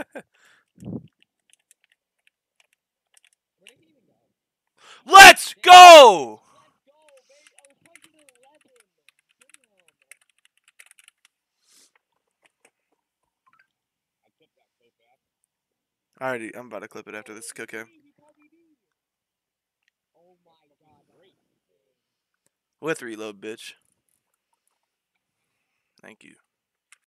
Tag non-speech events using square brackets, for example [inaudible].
[laughs] Let's go! Alrighty, I'm about to clip it after this cookie. With reload, bitch. Thank you.